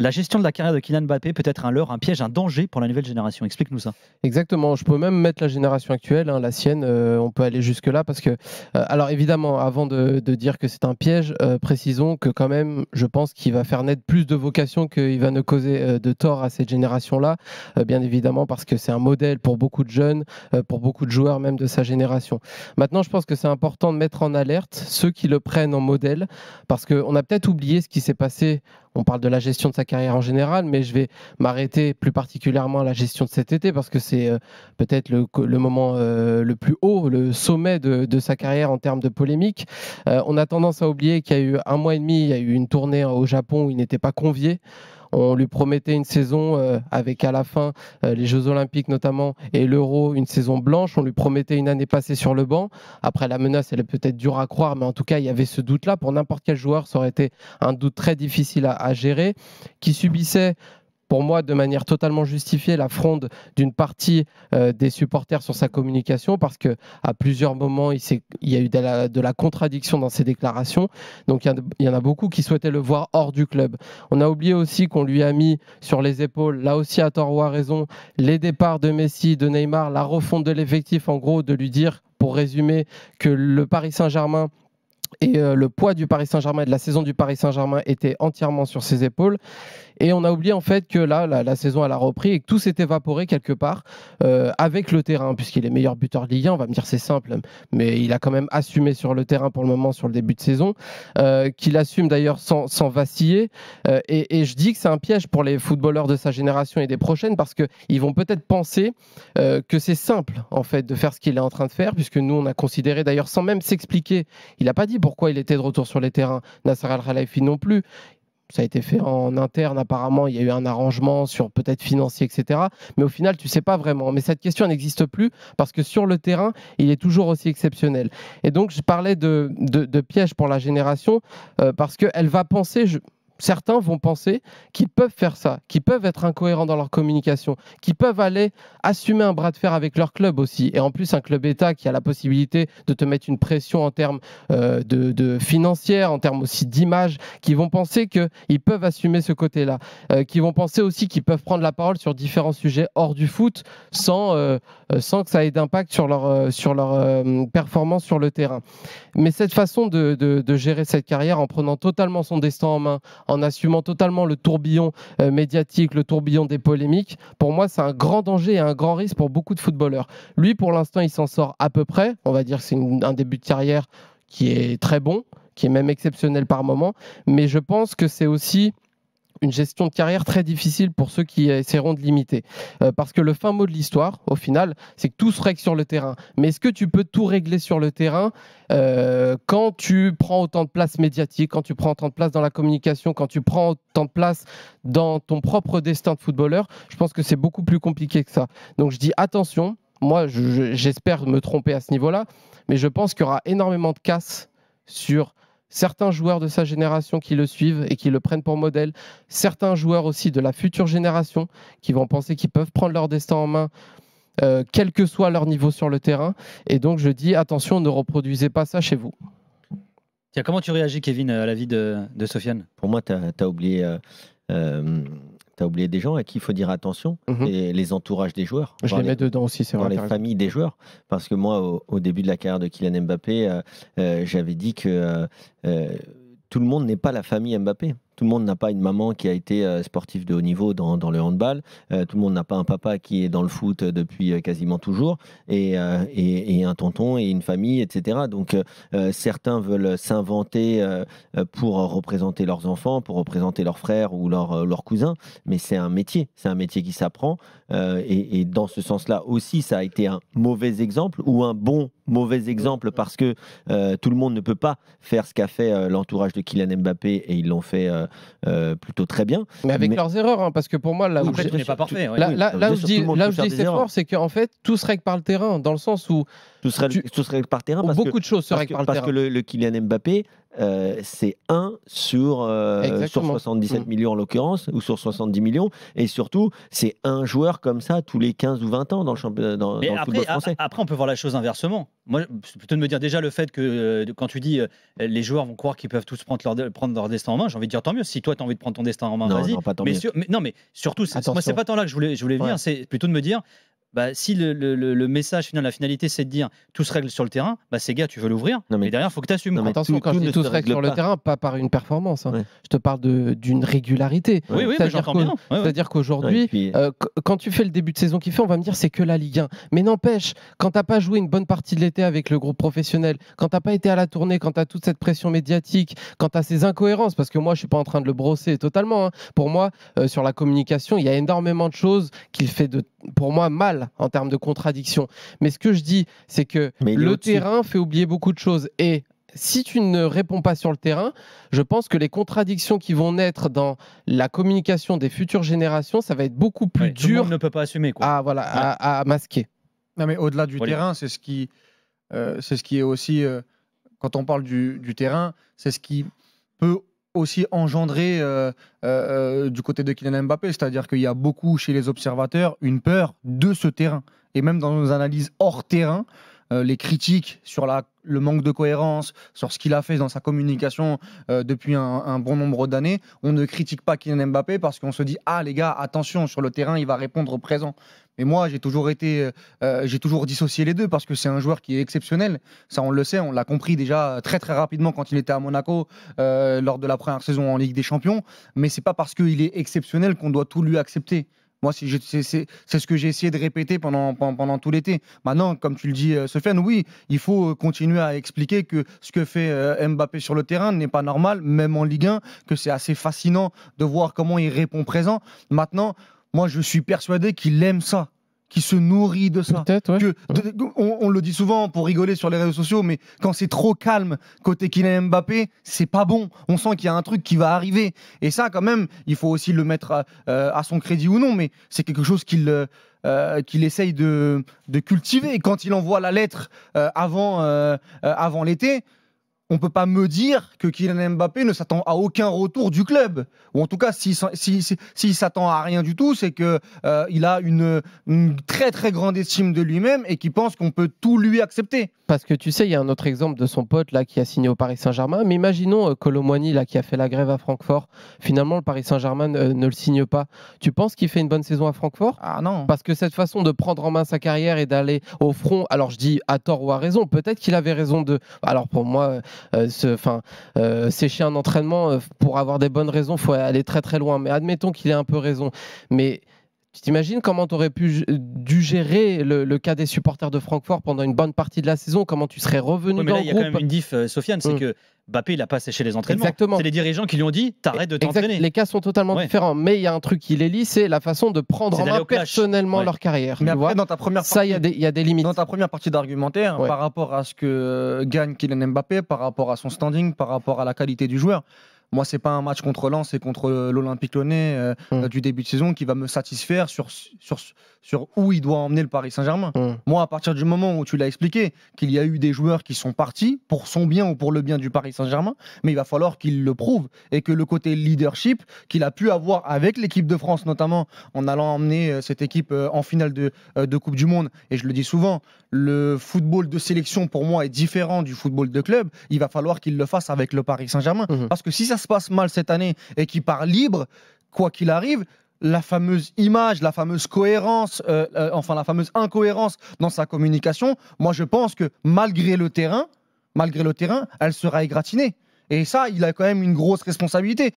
La gestion de la carrière de Kylian Mbappé peut être un leurre, un piège, un danger pour la nouvelle génération. Explique-nous ça. Exactement. Je peux même mettre la génération actuelle, hein, la sienne. Euh, on peut aller jusque là parce que, euh, alors évidemment, avant de, dire que c'est un piège, euh, précisons que quand même, je pense qu'il va faire naître plus de vocations qu'il va ne causer de tort à cette génération-là. bien évidemment, parce que c'est un modèle pour beaucoup de jeunes, pour beaucoup de joueurs même de sa génération. Maintenant, je pense que c'est important de mettre en alerte ceux qui le prennent en modèle parce qu'on a peut-être oublié ce qui s'est passé on parle de la gestion de sa carrière en général, mais je vais m'arrêter plus particulièrement à la gestion de cet été parce que c'est euh, peut-être le, moment euh, le plus haut, le sommet de, sa carrière en termes de polémique. Euh, on a tendance à oublier qu'il y a eu un mois et demi, il y a eu une tournée au Japon où il n'était pas convié. On lui promettait une saison euh, avec à la fin euh, les Jeux Olympiques notamment et l'Euro, une saison blanche. On lui promettait une année passée sur le banc. Après, la menace, elle est peut-être dure à croire, mais en tout cas, il y avait ce doute-là. Pour n'importe quel joueur, ça aurait été un doute très difficile à, à gérer. Qui subissait pour moi de manière totalement justifiée la fronde d'une partie euh, des supporters sur sa communication parce que à plusieurs moments il, y a eu de la, contradiction dans ses déclarations. Donc il y, en a beaucoup qui souhaitaient le voir hors du club. On a oublié aussi qu'on lui a mis sur les épaules, là aussi à tort ou à raison, les départs de Messi, de Neymar, la refonte de l'effectif, en gros de lui dire, pour résumer, que le Paris Saint-Germain et euh, le poids du Paris Saint-Germain et de la saison du Paris Saint-Germain était entièrement sur ses épaules. Et on a oublié en fait que là, la, saison elle a repris et que tout s'est évaporé quelque part euh, avec le terrain, puisqu'il est meilleur buteur de Ligue On va me dire c'est simple, mais il a quand même assumé sur le terrain pour le moment, sur le début de saison, euh, qu'il assume d'ailleurs sans, vaciller. Euh, et, je dis que c'est un piège pour les footballeurs de sa génération et des prochaines parce qu'ils vont peut-être penser que c'est simple en fait de faire ce qu'il est en train de faire, puisque nous on a considéré d'ailleurs sans même s'expliquer, il n'a pas dit pourquoi il était de retour sur les terrains, Nasser Al-Khalifi non plus. Ça a été fait en interne, apparemment. Il y a eu un arrangement sur peut-être financier, etc. Mais au final, tu sais pas vraiment. Mais cette question n'existe plus parce que sur le terrain, il est toujours aussi exceptionnel. Et donc, je parlais de, piège pour la génération euh, parce qu'elle va penser. Je, certains vont penser qu'ils peuvent faire ça, qu'ils peuvent être incohérents dans leur communication, qu'ils peuvent aller assumer un bras de fer avec leur club aussi. Et en plus, un club État qui a la possibilité de te mettre une pression en termes euh, de, financière, en termes aussi d'image, qui vont penser qu'ils peuvent assumer ce côté-là, qu'ils euh, qui vont penser aussi qu'ils peuvent prendre la parole sur différents sujets hors du foot sans, euh, sans que ça ait d'impact sur leur, sur leur performance sur le terrain. Mais cette façon de, de, de gérer cette carrière en prenant totalement son destin en main, en assumant totalement le tourbillon euh, médiatique, le tourbillon des polémiques, pour moi, c'est un grand danger et un grand risque pour beaucoup de footballeurs. Lui, pour l'instant, il s'en sort à peu près. On va dire que c'est un début de carrière qui est très bon, qui est même exceptionnel par moment. Mais je pense que c'est aussi une gestion de carrière très difficile pour ceux qui essaieront de l'imiter. Euh, parce que le fin mot de l'histoire, au final, c'est que tout se règle sur le terrain. Mais est-ce que tu peux tout régler sur le terrain euh, quand tu prends autant de place médiatique, quand tu prends autant de place dans la communication, quand tu prends autant de place dans ton propre destin de footballeur Je pense que c'est beaucoup plus compliqué que ça. Donc je dis attention, moi j'espère me tromper à ce niveau-là, mais je pense qu'il y aura énormément de casse sur certains joueurs de sa génération qui le suivent et qui le prennent pour modèle, certains joueurs aussi de la future génération qui vont penser qu'ils peuvent prendre leur destin en main. Euh, quel que soit leur niveau sur le terrain. Et donc je dis attention, ne reproduisez pas ça chez vous. Tiens, comment tu réagis, Kevin, à l'avis de, de Sofiane Pour moi, tu as, oublié euh, euh, tu oublié des gens à qui il faut dire attention, mhm. et les entourages des joueurs. Je les mets dedans aussi, c'est vrai. Dans les familles des joueurs. Parce que moi, au, début de la carrière de Kylian Mbappé, euh, euh, j'avais dit que euh, tout le monde n'est pas la famille Mbappé. Tout le monde n'a pas une maman qui a été euh, sportive de haut niveau dans, le handball. Euh, tout le monde n'a pas un papa qui est dans le foot euh, depuis quasiment toujours. Et, un tonton et une famille, etc. Donc certains veulent s'inventer pour représenter leurs enfants, pour représenter leurs frères ou leurs cousins. Mais c'est un métier. C'est un métier qui s'apprend. Et, dans ce sens-là aussi, ça a été un mauvais exemple ou un bon mauvais exemple parce que tout le monde ne peut pas faire ce qu'a fait l'entourage de Kylian Mbappé et ils l'ont fait euh, plutôt très bien. Mais avec leurs erreurs, hein, parce que pour moi, là où je dis, c'est fort, c'est qu'en fait, tout se règle par le terrain, dans le sens où. Tout se règle, tout par terrain. Parce beaucoup de choses se règlent par le terrain. Parce que le Kylian Mbappé, euh, c'est 1 sur, 77 euh, mm. millions en l'occurrence, ou sur 70 millions. Et surtout, c'est un joueur comme ça tous les 15 ou 20 ans dans le, championnat, football français. après, on peut voir la chose inversement. Moi, plutôt de me dire déjà le fait que euh, quand tu dis les joueurs vont croire qu'ils peuvent tous prendre leur, prendre leur destin en main, j'ai envie de dire tant mieux. Si toi, tu as envie de prendre ton destin en main, vas-y. Non, mais, surtout, moi, c'est pas tant là que je voulais, je voulais venir. C'est plutôt de me dire bah, si le, message final, la finalité, c'est de dire tout se règle sur le terrain, bah, ces gars, tu veux l'ouvrir, mais, derrière, il faut que tu assumes. attention, quand je dis tout se règle, sur le terrain, pas par une performance. Hein. Je te parle de, d'une régularité. Oui, oui, c'est-à-dire, c'est-à-dire qu'aujourd'hui, euh, quand tu fais le début de saison qu'il fait, on va me dire c'est que la Ligue 1. Mais n'empêche, quand t'as pas joué une bonne partie de l'été avec le groupe professionnel, quand t'as pas été à la tournée, quand t'as toute cette pression médiatique, quand t'as ces incohérences, parce que moi, je suis pas en train de le brosser totalement. Hein. Pour moi, euh, sur la communication, il y a énormément de choses qu'il fait de, pour moi mal en termes de contradiction. Mais ce que je dis, c'est que le terrain fait oublier beaucoup de choses. Et si tu ne réponds pas sur le terrain, je pense que les contradictions qui vont naître dans la communication des futures générations, ça va être beaucoup plus dur. le monde ne peut pas assumer quoi. À, voilà, à, masquer. Non, mais au-delà du terrain, c'est ce qui, euh, c'est ce qui est aussi, euh, quand on parle du, du terrain, c'est ce qui peut aussi engendré euh, euh, euh, du côté de Kylian Mbappé, c'est-à-dire qu'il y a beaucoup chez les observateurs une peur de ce terrain. Et même dans nos analyses hors terrain, euh, les critiques sur le manque de cohérence, sur ce qu'il a fait dans sa communication euh, depuis un, bon nombre d'années, on ne critique pas Kylian Mbappé parce qu'on se dit ah les gars attention sur le terrain il va répondre présent. Mais moi j'ai toujours été euh, j'ai toujours dissocié les deux parce que c'est un joueur qui est exceptionnel. Ça on le sait, on l'a compris déjà très très rapidement quand il était à Monaco lors de la première saison en Ligue des Champions. Mais c'est pas parce qu'il est exceptionnel qu'on doit tout lui accepter. Moi, c'est ce que j'ai essayé de répéter pendant, tout l'été. Maintenant, comme tu le dis, ce euh, Sofiane, oui, il faut euh, continuer à expliquer que ce que fait euh, Mbappé sur le terrain n'est pas normal, même en Ligue 1, que c'est assez fascinant de voir comment il répond présent. Maintenant, moi, je suis persuadé qu'il aime ça qui se nourrit de ça. on, le dit souvent pour rigoler sur les réseaux sociaux, mais quand c'est trop calme côté Kylian Mbappé, c'est pas bon. On sent qu'il y a un truc qui va arriver. Et ça, quand même, il faut aussi le mettre à, euh, son crédit ou non, mais c'est quelque chose qu'il. Euh, euh, qu'il essaye de, de, cultiver. Quand il envoie la lettre avant, avant l'été, on ne peut pas me dire que Kylian Mbappé ne s'attend à aucun retour du club. Ou en tout cas, s'il s'attend à rien du tout, c'est que euh, il a une, très très grande estime de lui-même et qu'il pense qu'on peut tout lui accepter. Parce que tu sais, il y a un autre exemple de son pote là qui a signé au Paris Saint-Germain. Mais imaginons que euh, là qui a fait la grève à Francfort. Finalement, le Paris Saint-Germain euh, ne le signe pas. Tu penses qu'il fait une bonne saison à Francfort Ah non. Parce que cette façon de prendre en main sa carrière et d'aller au front, alors je dis à tort ou à raison, peut-être qu'il avait raison de. Alors pour moi euh, enfin, euh, sécher un entraînement, euh, pour avoir des bonnes raisons, faut aller très très loin. Mais admettons qu'il ait un peu raison. Mais tu t'imagines comment tu aurais pu dû gérer le, cas des supporters de Francfort pendant une bonne partie de la saison Comment tu serais revenu dans le groupe Il y a quand même une diff, euh, Sofiane, c'est hum. que Mbappé il a pas séché les entraînements. C'est les dirigeants qui lui ont dit t'arrêtes de t'entraîner. Les cas sont totalement différents, mais il y a un truc qui les lie, c'est la façon de prendre en main personnellement leur carrière. Mais dans ta première partie, ça, il y, a des limites. Dans ta première partie d'argumentaire, par rapport à ce que euh, gagne Kylian Mbappé, par rapport à son standing, par rapport à la qualité du joueur, moi, c'est pas un match contre Lens, c'est contre euh, l'Olympique Lyonnais euh, mm. euh, du début de saison qui va me satisfaire sur, sur, sur où il doit emmener le Paris Saint-Germain. Mm. Moi, à partir du moment où tu l'as expliqué, qu'il y a eu des joueurs qui sont partis pour son bien ou pour le bien du Paris Saint-Germain, mais il va falloir qu'il le prouve et que le côté leadership qu'il a pu avoir avec l'équipe de France, notamment en allant emmener cette équipe en finale de, de Coupe du Monde, et je le dis souvent, le football de sélection pour moi est différent du football de club, il va falloir qu'il le fasse avec le Paris Saint-Germain. Mm-hmm. Parce que si ça se passe mal cette année et qui part libre, quoi qu'il arrive, la fameuse image, la fameuse cohérence, euh, euh, enfin la fameuse incohérence dans sa communication, moi je pense que malgré le terrain, malgré le terrain, elle sera égratignée. Et ça, il a quand même une grosse responsabilité.